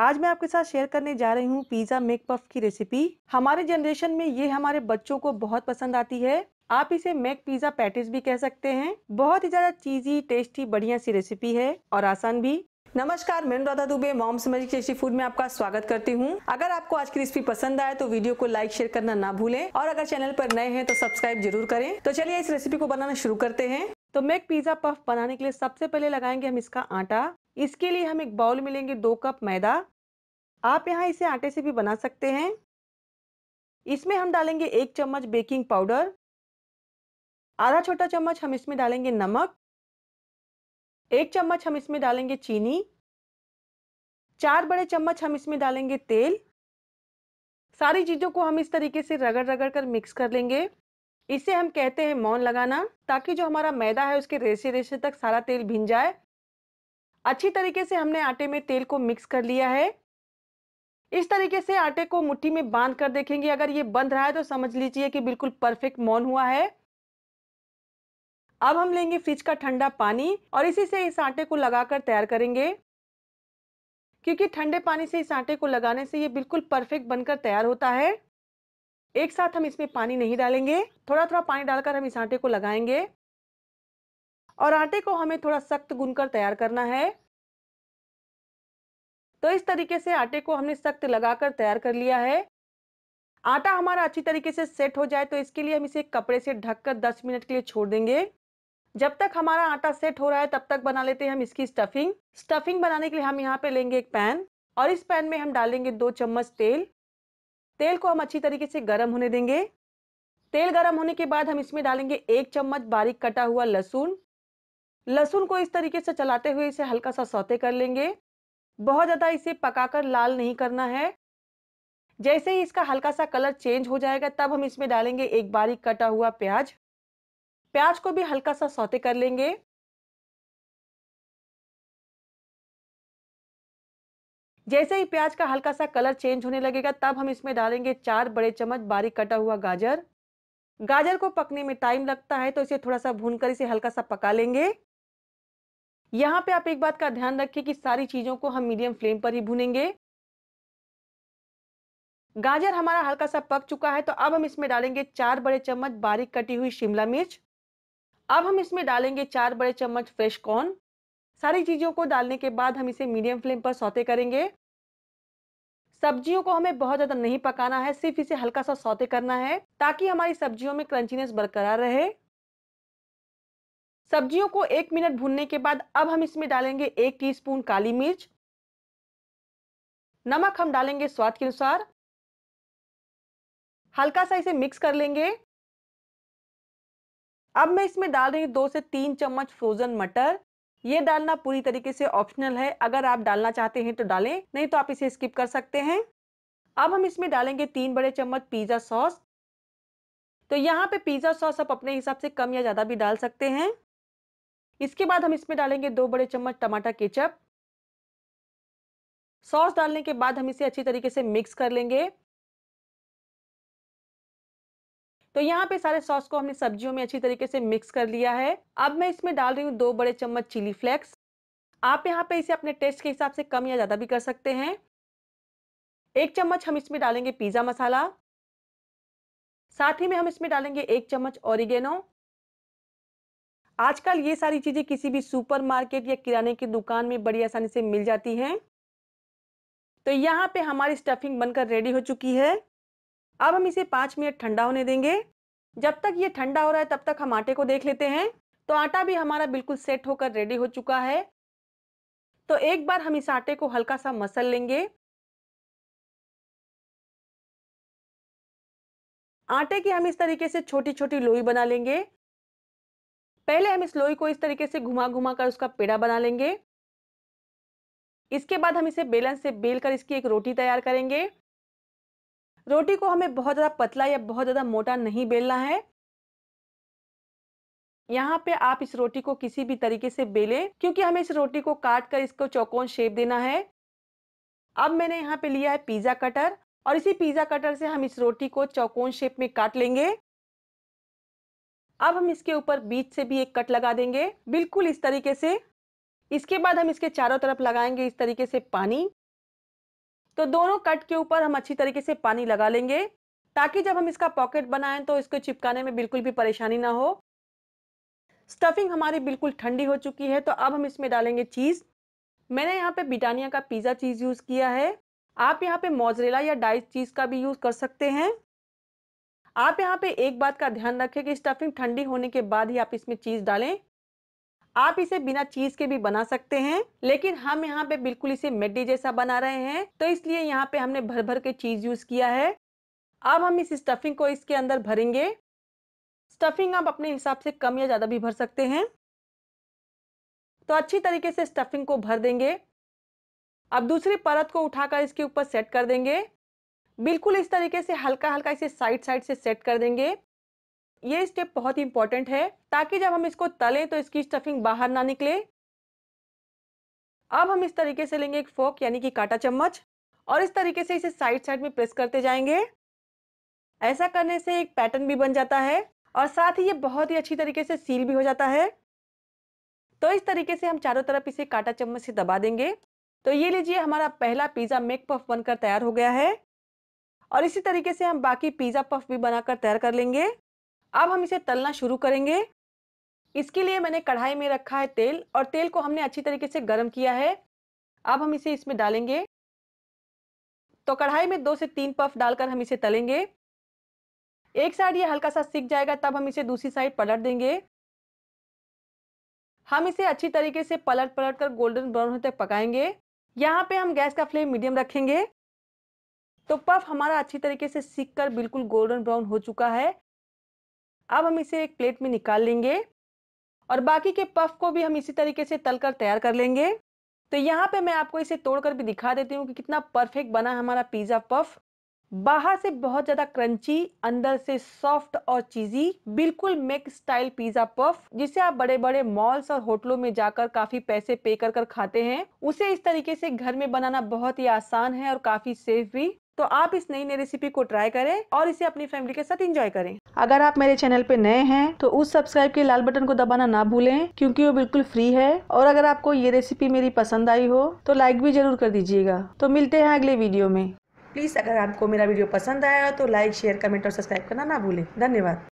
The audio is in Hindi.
आज मैं आपके साथ शेयर करने जा रही हूँ पिज्जा मेक पफ की रेसिपी हमारे जनरेशन में ये हमारे बच्चों को बहुत पसंद आती है आप इसे मेक पिज्जा पैटिस भी कह सकते हैं बहुत ही ज्यादा चीजी टेस्टी बढ़िया सी रेसिपी है और आसान भी नमस्कार मैं Radha Dubey mom magic tasty food में आपका स्वागत करती हूँ अगर आपको आज की रेसिपी पसंद आए तो वीडियो को लाइक शेयर करना ना भूलें और अगर चैनल पर नए हैं तो सब्सक्राइब जरूर करें तो चलिए इस रेसिपी को बनाना शुरू करते हैं तो मेक पिज्जा पफ बनाने के लिए सबसे पहले लगाएंगे हम इसका आटा इसके लिए हम एक बाउल में लेंगे दो कप मैदा आप यहाँ इसे आटे से भी बना सकते हैं इसमें हम डालेंगे एक चम्मच बेकिंग पाउडर आधा छोटा चम्मच हम इसमें डालेंगे नमक एक चम्मच हम इसमें डालेंगे चीनी चार बड़े चम्मच हम इसमें डालेंगे तेल सारी चीज़ों को हम इस तरीके से रगड़ रगड़ कर मिक्स कर लेंगे इसे हम कहते हैं मौन लगाना ताकि जो हमारा मैदा है उसके रेसे रेसे तक सारा तेल भिन जाए अच्छी तरीके से हमने आटे में तेल को मिक्स कर लिया है इस तरीके से आटे को मुट्ठी में बांध कर देखेंगे अगर ये बंध रहा है तो समझ लीजिए कि बिल्कुल परफेक्ट मौन हुआ है अब हम लेंगे फ्रिज का ठंडा पानी और इसी से इस आटे को लगाकर तैयार करेंगे क्योंकि ठंडे पानी से इस आटे को लगाने से ये बिल्कुल परफेक्ट बनकर तैयार होता है एक साथ हम इसमें पानी नहीं डालेंगे थोड़ा थोड़ा पानी डालकर हम इस आटे को लगाएंगे और आटे को हमें थोड़ा सख्त कर तैयार करना है तो इस तरीके से आटे को हमने सख्त लगाकर तैयार कर लिया है आटा हमारा अच्छी तरीके से सेट हो जाए तो इसके लिए हम इसे कपड़े से ढककर 10 मिनट के लिए छोड़ देंगे जब तक हमारा आटा सेट हो रहा है तब तक बना लेते हैं हम इसकी स्टफिंग स्टफिंग बनाने के लिए हम यहाँ पे लेंगे एक पैन और इस पैन में हम डालेंगे दो चम्मच तेल तेल को हम अच्छी तरीके से गर्म होने देंगे तेल गर्म होने के बाद हम इसमें डालेंगे एक चम्मच बारीक कटा हुआ लहसुन लहसुन को इस तरीके से चलाते हुए इसे हल्का सा सौते कर लेंगे बहुत ज़्यादा इसे पकाकर लाल नहीं करना है जैसे ही इसका हल्का सा कलर चेंज हो जाएगा तब हम इसमें डालेंगे एक बारीक कटा हुआ प्याज प्याज को भी हल्का सा सौते कर लेंगे जैसे ही प्याज का हल्का सा कलर चेंज होने लगेगा तब हम इसमें डालेंगे चार बड़े चम्मच बारीक कटा हुआ गाजर गाजर को पकने में टाइम लगता है तो इसे थोड़ा सा भून कर इसे हल्का सा पका लेंगे यहाँ पे आप एक बात का ध्यान रखें कि सारी चीजों को हम मीडियम फ्लेम पर ही भूनेंगे गाजर हमारा हल्का सा पक चुका है तो अब हम इसमें डालेंगे चार बड़े चम्मच बारीक कटी हुई शिमला मिर्च अब हम इसमें डालेंगे चार बड़े चम्मच फ्रेश कॉर्न सारी चीज़ों को डालने के बाद हम इसे मीडियम फ्लेम पर सौते करेंगे सब्जियों को हमें बहुत ज़्यादा नहीं पकाना है सिर्फ इसे हल्का सा सौते करना है ताकि हमारी सब्जियों में क्रंचीनेस बरकरार रहे सब्जियों को एक मिनट भूनने के बाद अब हम इसमें डालेंगे एक टीस्पून काली मिर्च नमक हम डालेंगे स्वाद के अनुसार हल्का सा इसे मिक्स कर लेंगे अब मैं इसमें डाल रही हूँ दो से तीन चम्मच फ्रोजन मटर ये डालना पूरी तरीके से ऑप्शनल है अगर आप डालना चाहते हैं तो डालें नहीं तो आप इसे स्किप कर सकते हैं अब हम इसमें डालेंगे तीन बड़े चम्मच पिज़्ज़ा सॉस तो यहाँ पे पिज़्ज़ा सॉस आप अपने हिसाब से कम या ज़्यादा भी डाल सकते हैं इसके बाद हम इसमें डालेंगे दो बड़े चम्मच टमाटर केचप सॉस डालने के बाद हम इसे अच्छी तरीके से मिक्स कर लेंगे तो यहाँ पे सारे सॉस को हमने सब्जियों में अच्छी तरीके से मिक्स कर लिया है अब मैं इसमें डाल रही हूँ दो बड़े चम्मच चिली फ्लेक्स आप यहाँ पे इसे अपने टेस्ट के हिसाब से कम या ज़्यादा भी कर सकते हैं एक चम्मच हम इसमें डालेंगे पिज़्ज़ा मसाला साथ ही में हम इसमें डालेंगे एक चम्मच ऑरिगेनो आजकल ये सारी चीज़ें किसी भी सुपरमार्केट या किराने की दुकान में बड़ी आसानी से मिल जाती हैं तो यहाँ पे हमारी स्टफिंग बनकर रेडी हो चुकी है अब हम इसे पाँच मिनट ठंडा होने देंगे जब तक ये ठंडा हो रहा है तब तक हम आटे को देख लेते हैं तो आटा भी हमारा बिल्कुल सेट होकर रेडी हो चुका है तो एक बार हम इस आटे को हल्का सा मसल लेंगे आटे की हम इस तरीके से छोटी छोटी लोई बना लेंगे पहले हम इस लोई को इस तरीके से घुमा घुमा कर उसका पेड़ा बना लेंगे इसके बाद हम इसे बेलन से बेल कर इसकी एक रोटी तैयार करेंगे रोटी को हमें बहुत ज़्यादा पतला या बहुत ज़्यादा मोटा नहीं बेलना है यहाँ पे आप इस रोटी को किसी भी तरीके से बेलें क्योंकि हमें इस रोटी को काट कर इसको चौकोन शेप देना है अब मैंने यहाँ पे लिया है पिज़्ज़ा कटर और इसी पिज़्ज़ा कटर से हम इस रोटी को चौकोन शेप में काट लेंगे अब हम इसके ऊपर बीच से भी एक कट लगा देंगे बिल्कुल इस तरीके से इसके बाद हम इसके चारों तरफ लगाएंगे इस तरीके से पानी तो दोनों कट के ऊपर हम अच्छी तरीके से पानी लगा लेंगे ताकि जब हम इसका पॉकेट बनाएं तो इसको चिपकाने में बिल्कुल भी परेशानी ना हो स्टफिंग हमारी बिल्कुल ठंडी हो चुकी है तो अब हम इसमें डालेंगे चीज़ मैंने यहाँ पे बिटानिया का पिज़्ज़ा चीज़ यूज़ किया है आप यहाँ पे मोजरेला या डाइस चीज़ का भी यूज़ कर सकते हैं आप यहाँ पे एक बात का ध्यान रखें कि स्टफिंग ठंडी होने के बाद ही आप इसमें चीज़ डालें आप इसे बिना चीज के भी बना सकते हैं लेकिन हम यहाँ पे बिल्कुल इसे मेडी जैसा बना रहे हैं तो इसलिए यहाँ पे हमने भर भर के चीज यूज किया है अब हम इस स्टफिंग को इसके अंदर भरेंगे स्टफिंग आप अपने हिसाब से कम या ज्यादा भी भर सकते हैं तो अच्छी तरीके से स्टफिंग को भर देंगे अब दूसरी परत को उठाकर इसके ऊपर सेट कर देंगे बिल्कुल इस तरीके से हल्का हल्का इसे साइड साइड से सेट कर देंगे ये स्टेप बहुत ही इंपॉर्टेंट है ताकि जब हम इसको तलें तो इसकी स्टफिंग बाहर ना निकले अब हम इस तरीके से लेंगे एक फोक यानी कि काटा चम्मच और इस तरीके से इसे साइड साइड में प्रेस करते जाएंगे ऐसा करने से एक पैटर्न भी बन जाता है और साथ ही ये बहुत ही अच्छी तरीके से सील भी हो जाता है तो इस तरीके से हम चारों तरफ इसे काटा चम्मच से दबा देंगे तो ये लीजिए हमारा पहला पिज़्ज़ा मेक पफ बनकर तैयार हो गया है और इसी तरीके से हम बाकी पिज़्ज़ा पफ भी बनाकर तैयार कर लेंगे अब हम इसे तलना शुरू करेंगे इसके लिए मैंने कढ़ाई में रखा है तेल और तेल को हमने अच्छी तरीके से गर्म किया है अब हम इसे इसमें डालेंगे तो कढ़ाई में दो से तीन पफ डालकर हम इसे तलेंगे एक साइड ये हल्का सा सीख जाएगा तब हम इसे दूसरी साइड पलट देंगे हम इसे अच्छी तरीके से पलट पलट कर गोल्डन ब्राउन होते पकाएंगे यहाँ पे हम गैस का फ्लेम मीडियम रखेंगे तो पफ हमारा अच्छी तरीके से सीख कर बिल्कुल गोल्डन ब्राउन हो चुका है अब हम इसे एक प्लेट में निकाल लेंगे और बाकी के पफ को भी हम इसी तरीके से तल कर तैयार कर लेंगे तो यहाँ पे मैं आपको इसे तोड़कर भी दिखा देती हूँ कि कितना परफेक्ट बना हमारा पिज़्ज़ा पफ बाहर से बहुत ज़्यादा क्रंची अंदर से सॉफ्ट और चीज़ी बिल्कुल मेक स्टाइल पिज़्ज़ा पफ जिसे आप बड़े बड़े मॉल्स और होटलों में जाकर काफ़ी पैसे पे कर कर खाते हैं उसे इस तरीके से घर में बनाना बहुत ही आसान है और काफ़ी सेफ भी तो आप इस नई नई रेसिपी को ट्राई करें और इसे अपनी फैमिली के साथ एंजॉय करें अगर आप मेरे चैनल पे नए हैं तो उस सब्सक्राइब के लाल बटन को दबाना ना भूलें क्योंकि वो बिल्कुल फ्री है और अगर आपको ये रेसिपी मेरी पसंद आई हो तो लाइक भी जरूर कर दीजिएगा तो मिलते हैं अगले वीडियो में प्लीज़ अगर आपको मेरा वीडियो पसंद आया तो लाइक शेयर कमेंट और सब्सक्राइब करना ना भूलें धन्यवाद